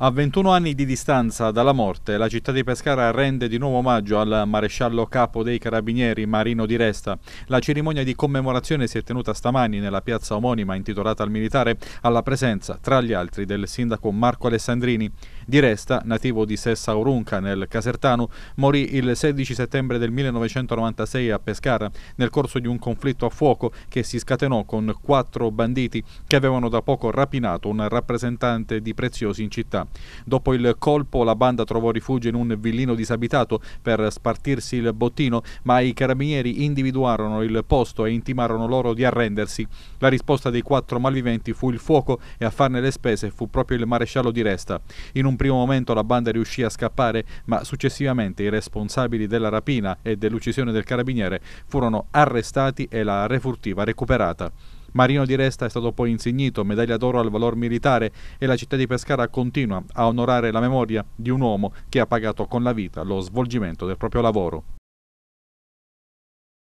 A 21 anni di distanza dalla morte, la città di Pescara rende di nuovo omaggio al maresciallo capo dei carabinieri Marino di Resta. La cerimonia di commemorazione si è tenuta stamani nella piazza omonima intitolata al militare alla presenza, tra gli altri, del sindaco Marco Alessandrini. Di Resta, nativo di Sessa Aurunca nel Casertano, morì il 16 settembre del 1996 a Pescara nel corso di un conflitto a fuoco che si scatenò con quattro banditi che avevano da poco rapinato un rappresentante di preziosi in città. Dopo il colpo la banda trovò rifugio in un villino disabitato per spartirsi il bottino, ma i carabinieri individuarono il posto e intimarono loro di arrendersi. La risposta dei quattro malviventi fu il fuoco e a farne le spese fu proprio il maresciallo di Resta. In un primo momento la banda riuscì a scappare, ma successivamente i responsabili della rapina e dell'uccisione del carabiniere furono arrestati e la refurtiva recuperata. Marino di Resta è stato poi insignito medaglia d'oro al valor militare e la città di Pescara continua a onorare la memoria di un uomo che ha pagato con la vita lo svolgimento del proprio lavoro.